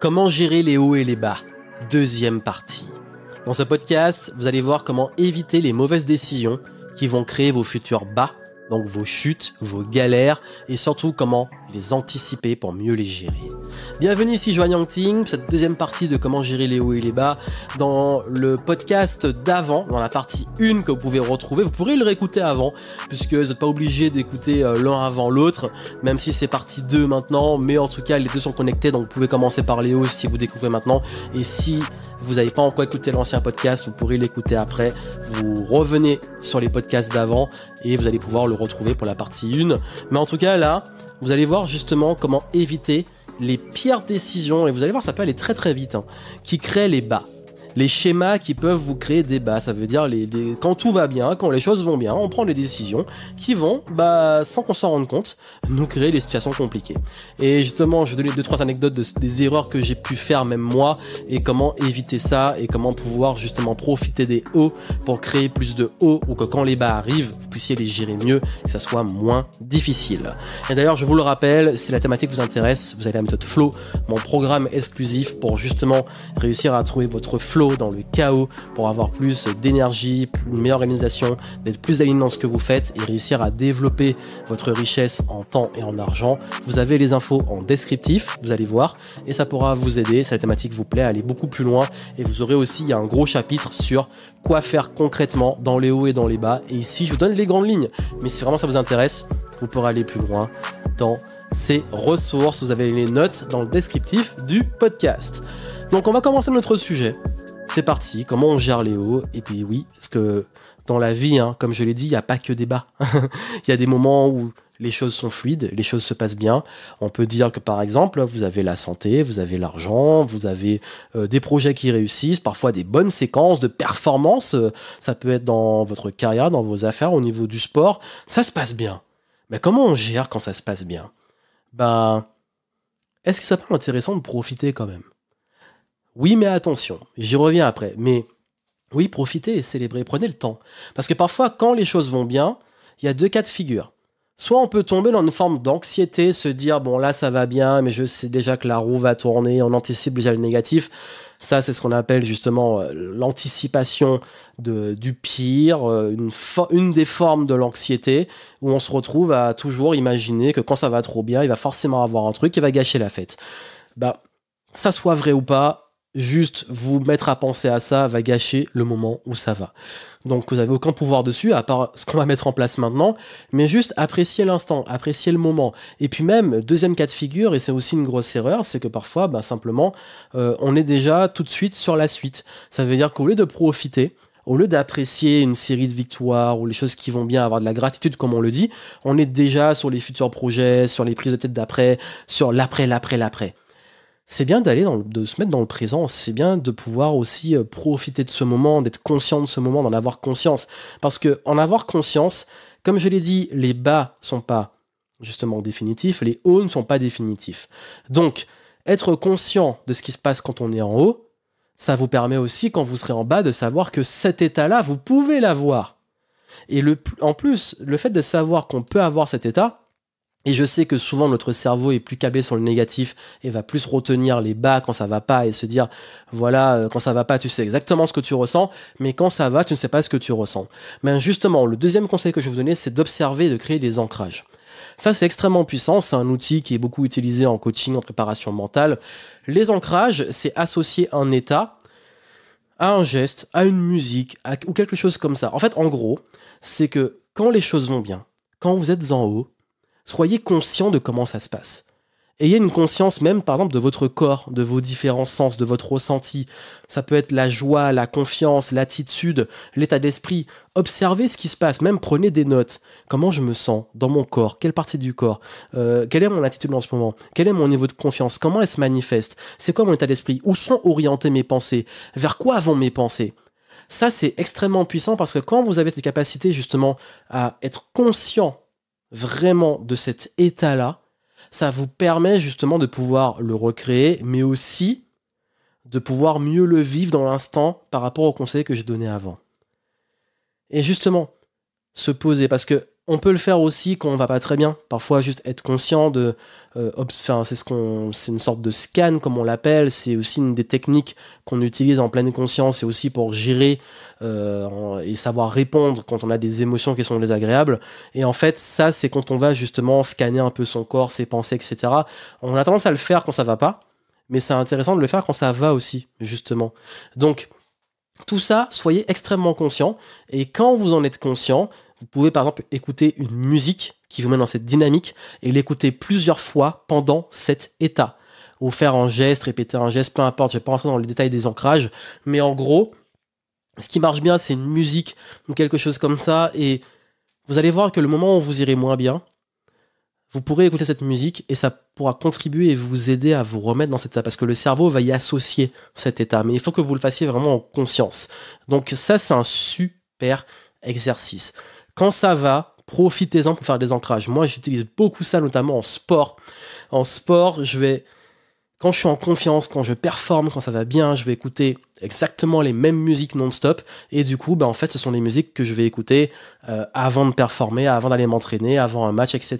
Comment gérer les hauts et les bas Deuxième partie. Dans ce podcast, vous allez voir comment éviter les mauvaises décisions qui vont créer vos futurs bas, donc vos chutes, vos galères, et surtout comment les anticiper pour mieux les gérer. Bienvenue ici Joanne Yangting, cette deuxième partie de comment gérer les hauts et les bas dans le podcast d'avant, dans la partie 1 que vous pouvez retrouver. Vous pourrez le réécouter avant, puisque vous n'êtes pas obligé d'écouter euh, l'un avant l'autre, même si c'est partie 2 maintenant, mais en tout cas les deux sont connectés, donc vous pouvez commencer par les hauts si vous découvrez maintenant. Et si vous n'avez pas encore écouté l'ancien podcast, vous pourrez l'écouter après. Vous revenez sur les podcasts d'avant et vous allez pouvoir le retrouver pour la partie 1. Mais en tout cas là, vous allez voir justement comment éviter les pires décisions, et vous allez voir, ça peut aller très très vite, hein, qui créent les bas les schémas qui peuvent vous créer des bas, Ça veut dire les, quand tout va bien, quand les choses vont bien, on prend des décisions qui vont, bah, sans qu'on s'en rende compte, nous créer des situations compliquées. Et justement, je vais donner deux trois anecdotes des erreurs que j'ai pu faire même moi et comment éviter ça et comment pouvoir justement profiter des hauts pour créer plus de hauts ou que quand les bas arrivent, vous puissiez les gérer mieux que ça soit moins difficile. Et d'ailleurs, je vous le rappelle, si la thématique vous intéresse, vous avez la méthode Flow, mon programme exclusif pour justement réussir à trouver votre flow dans le chaos, pour avoir plus d'énergie, une meilleure organisation, d'être plus aligné dans ce que vous faites et réussir à développer votre richesse en temps et en argent. Vous avez les infos en descriptif, vous allez voir, et ça pourra vous aider. Si la thématique vous plaît, à aller beaucoup plus loin. Et vous aurez aussi un gros chapitre sur quoi faire concrètement dans les hauts et dans les bas. Et ici, je vous donne les grandes lignes. Mais si vraiment ça vous intéresse, vous pourrez aller plus loin dans ces ressources. Vous avez les notes dans le descriptif du podcast. Donc on va commencer notre sujet c'est parti, comment on gère les hauts Et puis oui, parce que dans la vie, hein, comme je l'ai dit, il n'y a pas que des bas. Il y a des moments où les choses sont fluides, les choses se passent bien. On peut dire que par exemple, vous avez la santé, vous avez l'argent, vous avez euh, des projets qui réussissent, parfois des bonnes séquences de performance. Euh, ça peut être dans votre carrière, dans vos affaires, au niveau du sport. Ça se passe bien. Mais comment on gère quand ça se passe bien Ben, est-ce que ça peut être intéressant de profiter quand même oui, mais attention, j'y reviens après. Mais oui, profitez et célébrez, prenez le temps. Parce que parfois, quand les choses vont bien, il y a deux cas de figure. Soit on peut tomber dans une forme d'anxiété, se dire bon là ça va bien, mais je sais déjà que la roue va tourner, on anticipe déjà le négatif. Ça c'est ce qu'on appelle justement euh, l'anticipation du pire, euh, une, une des formes de l'anxiété où on se retrouve à toujours imaginer que quand ça va trop bien, il va forcément avoir un truc qui va gâcher la fête. Bah ça soit vrai ou pas, juste vous mettre à penser à ça va gâcher le moment où ça va. Donc vous n'avez aucun pouvoir dessus, à part ce qu'on va mettre en place maintenant, mais juste apprécier l'instant, apprécier le moment. Et puis même, deuxième cas de figure, et c'est aussi une grosse erreur, c'est que parfois, bah, simplement, euh, on est déjà tout de suite sur la suite. Ça veut dire qu'au lieu de profiter, au lieu d'apprécier une série de victoires ou les choses qui vont bien, avoir de la gratitude comme on le dit, on est déjà sur les futurs projets, sur les prises de tête d'après, sur l'après, l'après, l'après c'est bien d'aller de se mettre dans le présent, c'est bien de pouvoir aussi euh, profiter de ce moment, d'être conscient de ce moment, d'en avoir conscience. Parce que en avoir conscience, comme je l'ai dit, les bas sont pas justement définitifs, les hauts ne sont pas définitifs. Donc, être conscient de ce qui se passe quand on est en haut, ça vous permet aussi quand vous serez en bas de savoir que cet état-là, vous pouvez l'avoir. Et le, en plus, le fait de savoir qu'on peut avoir cet état, et je sais que souvent notre cerveau est plus câblé sur le négatif et va plus retenir les bas quand ça va pas et se dire voilà euh, quand ça va pas tu sais exactement ce que tu ressens mais quand ça va tu ne sais pas ce que tu ressens. Mais ben, justement le deuxième conseil que je vais vous donner c'est d'observer de créer des ancrages. Ça, c'est extrêmement puissant. C'est un outil qui est beaucoup utilisé en coaching, en préparation mentale. Les ancrages, c'est associer un état à un geste, à une musique, ou quelque chose comme ça. En fait, en gros, c'est que quand les choses vont bien, quand vous êtes en haut, Soyez conscient de comment ça se passe. Ayez une conscience même, par exemple, de votre corps, de vos différents sens, de votre ressenti. Ça peut être la joie, la confiance, l'attitude, l'état d'esprit. Observez ce qui se passe, même prenez des notes. Comment je me sens dans mon corps Quelle partie du corps euh, Quelle est mon attitude en ce moment Quel est mon niveau de confiance Comment elle se manifeste C'est quoi mon état d'esprit Où sont orientées mes pensées Vers quoi vont mes pensées ça, c'est extrêmement puissant parce que quand vous avez cette capacité justement à être conscient vraiment de cet état-là, ça vous permet justement de pouvoir le recréer, mais aussi de pouvoir mieux le vivre dans l'instant par rapport au conseil que j'ai donné avant. Et justement, se poser, parce que on peut le faire aussi quand on va pas très bien. Parfois, juste être conscient de. Euh, c'est ce une sorte de scan comme on l'appelle. C'est aussi une des techniques qu'on utilise en pleine conscience et aussi pour gérer euh, et savoir répondre quand on a des émotions qui sont désagréables. Et en fait, ça, c'est quand on va justement scanner un peu son corps, ses pensées, etc. On a tendance à le faire quand ça va pas, mais c'est intéressant de le faire quand ça va aussi, justement. Donc tout ça, soyez extrêmement conscient. Et quand vous en êtes conscient, vous pouvez par exemple écouter une musique qui vous met dans cette dynamique et l'écouter plusieurs fois pendant cet état. Ou faire un geste, répéter un geste, peu importe, je ne vais pas rentrer dans le détail des ancrages, mais en gros, ce qui marche bien, c'est une musique ou quelque chose comme ça, et vous allez voir que le moment où vous irez moins bien, vous pourrez écouter cette musique et ça pourra contribuer et vous aider à vous remettre dans cet état parce que le cerveau va y associer cet état. Mais il faut que vous le fassiez vraiment en conscience. Donc ça, c'est un super exercice. Quand ça va, profitez-en pour faire des ancrages. Moi, j'utilise beaucoup ça, notamment en sport. En sport, je vais, quand je suis en confiance, quand je performe, quand ça va bien, je vais écouter exactement les mêmes musiques non-stop. Et du coup, bah, en fait, ce sont les musiques que je vais écouter euh, avant de performer, avant d'aller m'entraîner, avant un match, etc.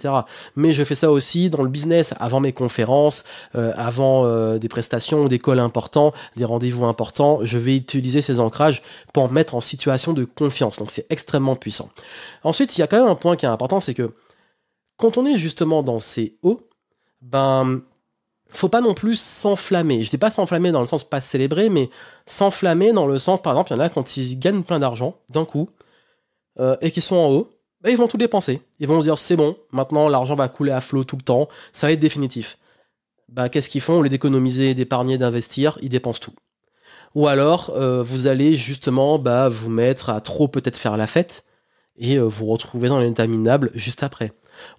Mais je fais ça aussi dans le business, avant mes conférences, euh, avant euh, des prestations, ou des calls importants, des rendez-vous importants. Je vais utiliser ces ancrages pour me mettre en situation de confiance. Donc, c'est extrêmement puissant. Ensuite, il y a quand même un point qui est important, c'est que quand on est justement dans ces hauts, ben, faut pas non plus s'enflammer. Je dis pas s'enflammer dans le sens pas célébrer, mais s'enflammer dans le sens, par exemple, il y en a quand ils gagnent plein d'argent d'un coup euh, et qu'ils sont en haut, bah, ils vont tout dépenser. Ils vont se dire c'est bon, maintenant l'argent va couler à flot tout le temps, ça va être définitif. Bah, qu'est-ce qu'ils font Au lieu d'économiser, d'épargner, d'investir, ils dépensent tout. Ou alors, euh, vous allez justement bah, vous mettre à trop peut-être faire la fête et euh, vous retrouver dans l'interminable juste après.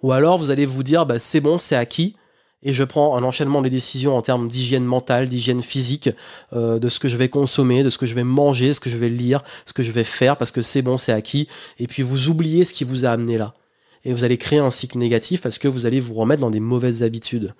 Ou alors, vous allez vous dire bah, c'est bon, c'est acquis, et je prends un enchaînement de décisions en termes d'hygiène mentale, d'hygiène physique, euh, de ce que je vais consommer, de ce que je vais manger, ce que je vais lire, ce que je vais faire, parce que c'est bon, c'est acquis. Et puis vous oubliez ce qui vous a amené là. Et vous allez créer un cycle négatif parce que vous allez vous remettre dans des mauvaises habitudes.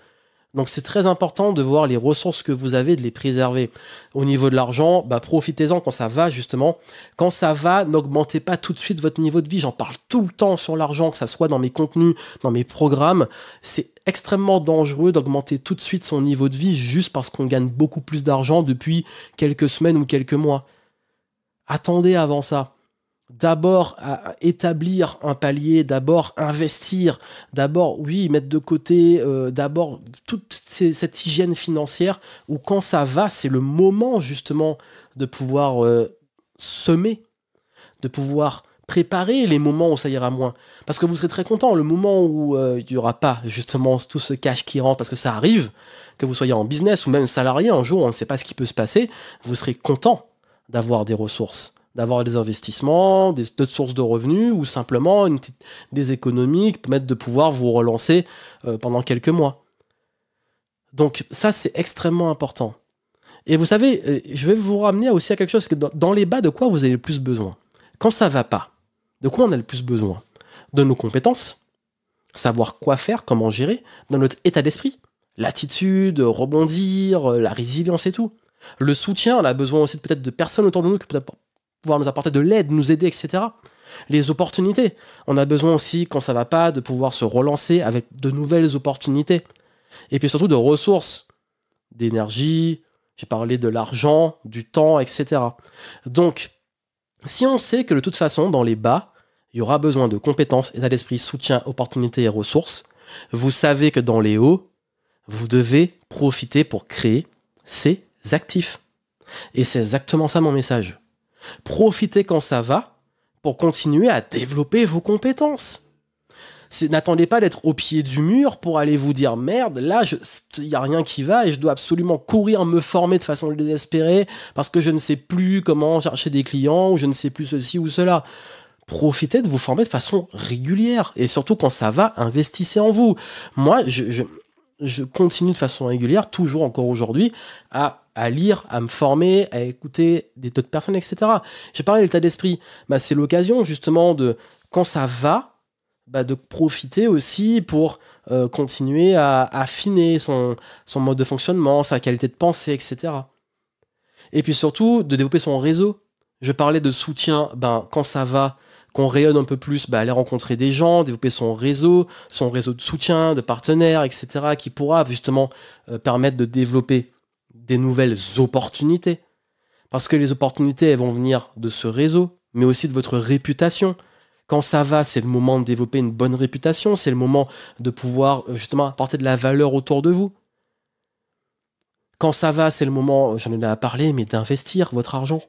Donc c'est très important de voir les ressources que vous avez, de les préserver. Au niveau de l'argent, bah, profitez-en quand ça va justement. Quand ça va, n'augmentez pas tout de suite votre niveau de vie. J'en parle tout le temps sur l'argent, que ça soit dans mes contenus, dans mes programmes. C'est extrêmement dangereux d'augmenter tout de suite son niveau de vie juste parce qu'on gagne beaucoup plus d'argent depuis quelques semaines ou quelques mois. Attendez avant ça d'abord établir un palier, d'abord investir, d'abord, oui, mettre de côté, euh, d'abord toute cette hygiène financière, où quand ça va, c'est le moment justement de pouvoir euh, semer, de pouvoir préparer les moments où ça ira moins. Parce que vous serez très content le moment où euh, il n'y aura pas justement tout ce cash qui rentre, parce que ça arrive, que vous soyez en business ou même salarié, un jour on ne sait pas ce qui peut se passer, vous serez content d'avoir des ressources d'avoir des investissements, d'autres sources de revenus ou simplement une des économies qui permettent de pouvoir vous relancer euh, pendant quelques mois. Donc ça, c'est extrêmement important. Et vous savez, euh, je vais vous ramener aussi à quelque chose que dans les bas, de quoi vous avez le plus besoin Quand ça va pas, de quoi on a le plus besoin De nos compétences, savoir quoi faire, comment gérer, dans notre état d'esprit, l'attitude, rebondir, la résilience et tout. Le soutien, on a besoin aussi peut-être de personnes autour de nous qui peuvent pouvoir nous apporter de l'aide, nous aider, etc. Les opportunités. On a besoin aussi, quand ça va pas, de pouvoir se relancer avec de nouvelles opportunités. Et puis surtout de ressources, d'énergie, j'ai parlé de l'argent, du temps, etc. Donc, si on sait que de toute façon, dans les bas, il y aura besoin de compétences, état d'esprit, soutien, opportunités et ressources, vous savez que dans les hauts, vous devez profiter pour créer ces actifs. Et c'est exactement ça mon message. Profitez quand ça va pour continuer à développer vos compétences. N'attendez pas d'être au pied du mur pour aller vous dire merde, là, il n'y a rien qui va et je dois absolument courir me former de façon désespérée parce que je ne sais plus comment chercher des clients ou je ne sais plus ceci ou cela profitez de vous former de façon régulière. Et surtout quand ça va, investissez en vous. Moi, je, je continue de façon régulière, toujours encore aujourd'hui, à, à, lire, à me former, à écouter des de personnes, etc. J'ai parlé de l'état d'esprit. Bah, c'est l'occasion justement de, quand ça va, bah, de profiter aussi pour euh, continuer à, affiner son, son mode de fonctionnement, sa qualité de pensée, etc. Et puis surtout, de développer son réseau. Je parlais de soutien, ben, quand ça va, qu'on rayonne un peu plus, bah, aller rencontrer des gens, développer son réseau, son réseau de soutien, de partenaires, etc., qui pourra justement euh, permettre de développer des nouvelles opportunités. Parce que les opportunités, elles vont venir de ce réseau, mais aussi de votre réputation. Quand ça va, c'est le moment de développer une bonne réputation, c'est le moment de pouvoir euh, justement apporter de la valeur autour de vous. Quand ça va, c'est le moment, j'en ai déjà parlé, mais d'investir votre argent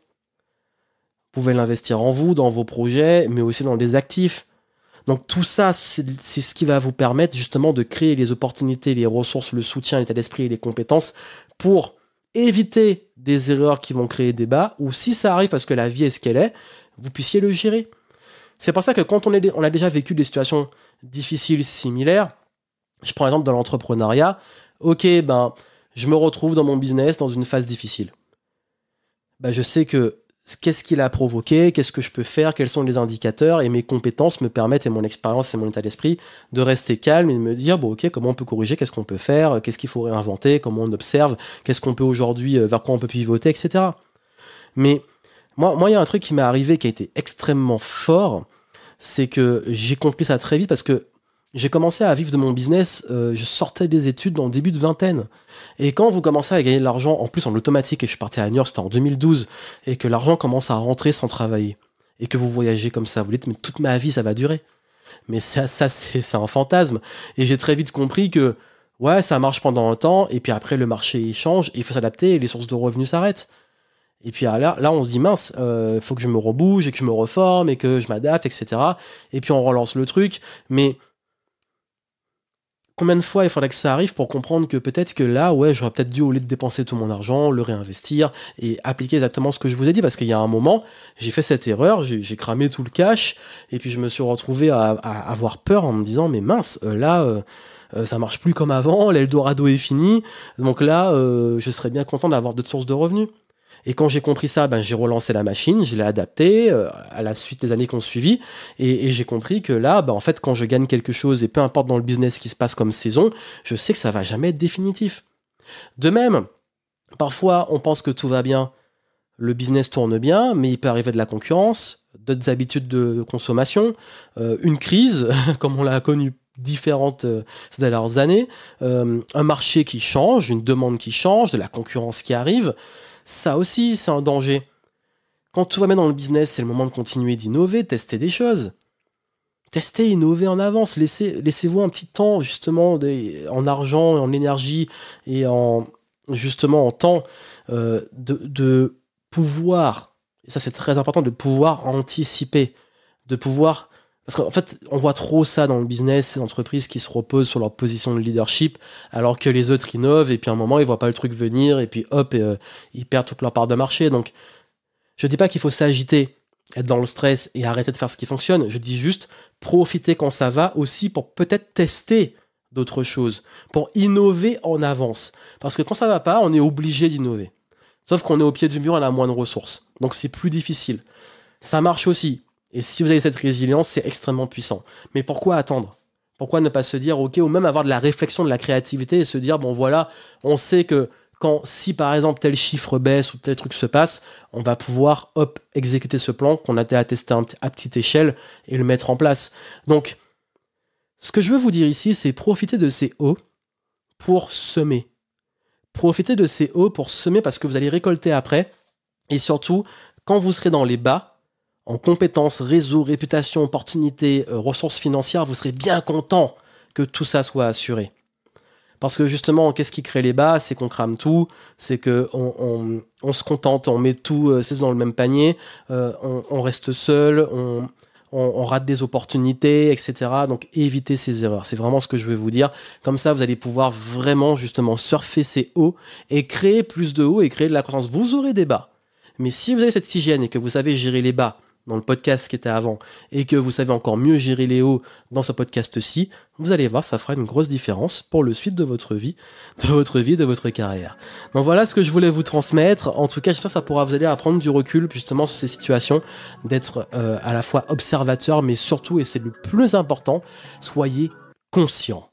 pouvez l'investir en vous, dans vos projets, mais aussi dans des actifs. Donc tout ça, c'est ce qui va vous permettre justement de créer les opportunités, les ressources, le soutien, l'état d'esprit et les compétences pour éviter des erreurs qui vont créer des bas. ou si ça arrive parce que la vie est ce qu'elle est, vous puissiez le gérer. C'est pour ça que quand on, a déjà vécu des situations difficiles similaires, je prends l'exemple dans l'entrepreneuriat, ok, ben, je me retrouve dans mon business dans une phase difficile. Ben, je sais que qu'est-ce qu'il a provoqué, qu'est-ce que je peux faire, quels sont les indicateurs, et mes compétences me permettent, et mon expérience et mon état d'esprit, de rester calme et de me dire, bon ok, comment on peut corriger, qu'est-ce qu'on peut faire, euh, qu'est-ce qu'il faut réinventer, comment on observe, qu'est-ce qu'on peut aujourd'hui, euh, vers quoi on peut pivoter, etc. Mais moi, moi, il y a un truc qui m'est arrivé qui a été extrêmement fort, c'est que j'ai compris ça très vite parce que j'ai commencé à vivre de mon business, euh, je sortais des études dans le début de vingtaine. Et quand vous commencez à gagner de l'argent, en plus en automatique, et je suis parti à New York, c'était en 2012, et que l'argent commence à rentrer sans travailler, et que vous voyagez comme ça, vous dites, mais toute ma vie, ça va durer. Mais ça, ça c'est un fantasme. Et j'ai très vite compris que, ouais, ça marche pendant un temps, et puis après, le marché change, il faut s'adapter, et les sources de revenus s'arrêtent. Et puis ah, là, là, on se dit mince, euh, faut que je me rebouge et que je me reforme et que je m'adapte, etc. Et puis on relance le truc. Mais combien de fois il faudrait que ça arrive pour comprendre que peut-être que là, ouais, j'aurais peut-être dû, au lieu de dépenser tout mon argent, le réinvestir et appliquer exactement ce que je vous ai dit, parce qu'il y a un moment, j'ai fait cette erreur, j'ai cramé tout le cash, et puis je me suis retrouvé à, avoir peur en me disant, mais mince, euh, là, euh, euh, ça marche plus comme avant, l'Eldorado est fini, donc là, je serais bien content d'avoir d'autres sources de revenus. Et quand j'ai compris ça, ben, j'ai relancé la machine, je l'ai adaptée euh, à la suite des années qui ont suivi. Et, j'ai compris que là, ben, en fait, quand je gagne quelque chose, et peu importe dans le business qui se passe comme saison, je sais que ça va jamais être définitif. De même, parfois, on pense que tout va bien, le business tourne bien, mais il peut arriver de la concurrence, d'autres habitudes de consommation, euh, une crise, comme on l'a connue différentes euh, dernières années, un marché qui change, une demande qui change, de la concurrence qui arrive ça aussi, c'est un danger. Quand tout va bien dans le business, c'est le moment de continuer d'innover, tester des choses. Tester, innover en avance, laissez, vous un petit temps justement en argent, en énergie et en justement en temps euh, de, de pouvoir, et ça c'est très important, de pouvoir anticiper, de pouvoir parce qu'en fait, on voit trop ça dans le business, ces entreprises qui se reposent sur leur position de leadership, alors que les autres innovent, et puis à un moment, ils voient pas le truc venir, et puis hop, euh, ils perdent toute leur part de marché. Donc, je dis pas qu'il faut s'agiter, être dans le stress et arrêter de faire ce qui fonctionne. Je dis juste profiter quand ça va aussi pour peut-être tester d'autres choses, pour innover en avance. Parce que quand ça va pas, on est obligé d'innover. Sauf qu'on est au pied du mur, on a moins de ressources. Donc c'est plus difficile. Ça marche aussi et si vous avez cette résilience, c'est extrêmement puissant. Mais pourquoi attendre Pourquoi ne pas se dire, OK, ou même avoir de la réflexion, de la créativité et se dire, bon voilà, on sait que quand, si par exemple tel chiffre baisse ou tel truc se passe, on va pouvoir, hop, exécuter ce plan qu'on a déjà testé à petite échelle et le mettre en place. Donc, ce que je veux vous dire ici, c'est profiter de ces hauts pour semer. profiter de ces hauts pour semer parce que vous allez récolter après. Et surtout, quand vous serez dans les bas, en compétences, réseau, réputation, opportunités, euh, ressources financières, vous serez bien content que tout ça soit assuré. Parce que justement, qu'est-ce qui crée les bas C'est qu'on crame tout, c'est qu'on on, se contente, on met tout euh, c'est dans le même panier, euh, on, reste seul, on, rate des opportunités, etc. Donc évitez ces erreurs. C'est vraiment ce que je veux vous dire. Comme ça, vous allez pouvoir vraiment justement surfer ces hauts et créer plus de hauts et créer de la croissance. Vous aurez des bas. Mais si vous avez cette hygiène et que vous savez gérer les bas, dans le podcast qui était avant et que vous savez encore mieux gérer Léo dans ce podcast-ci, vous allez voir, ça fera une grosse différence pour le suite de votre vie, de votre vie, de votre carrière. Donc voilà ce que je voulais vous transmettre. En tout cas, j'espère que ça pourra vous aider à prendre du recul justement sur ces situations, d'être euh, à la fois observateur, mais surtout, et c'est le plus important, soyez conscient.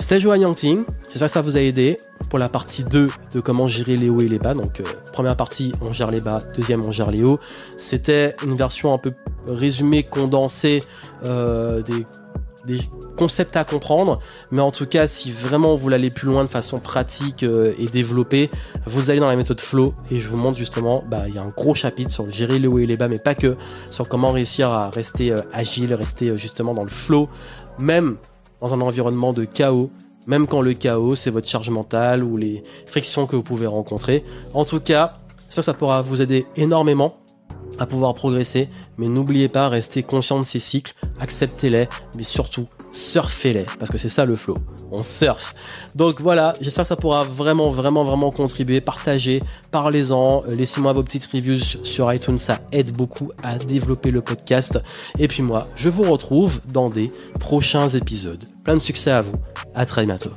C'était Johan Yangting. J'espère que ça vous a aidé pour la partie 2 de comment gérer les hauts et les bas. Donc, euh, première partie, on gère les bas. Deuxième, on gère les hauts. C'était une version un peu résumée, condensée euh, des concepts à comprendre, mais en tout cas, si vraiment vous l'allez plus loin de façon pratique euh, et développée, vous allez dans la méthode Flow et je vous montre justement, bah, il y a un gros chapitre sur gérer les hauts et les bas, mais pas que, sur comment réussir à rester agile, rester justement dans le flow, même dans un environnement de chaos, même quand le chaos c'est votre charge mentale ou les frictions que vous pouvez rencontrer. En tout cas, ça, ça pourra vous aider énormément à pouvoir progresser, mais n'oubliez pas, restez conscient de ces cycles, acceptez-les, mais surtout, surfez-les, parce que c'est ça le flow. On surfe. Donc voilà, j'espère que ça pourra vraiment, vraiment, vraiment contribuer. Partagez, parlez-en, euh, laissez-moi vos petites reviews sur iTunes, ça aide beaucoup à développer le podcast. Et puis moi, je vous retrouve dans des prochains épisodes. Plein de succès à vous, à très bientôt.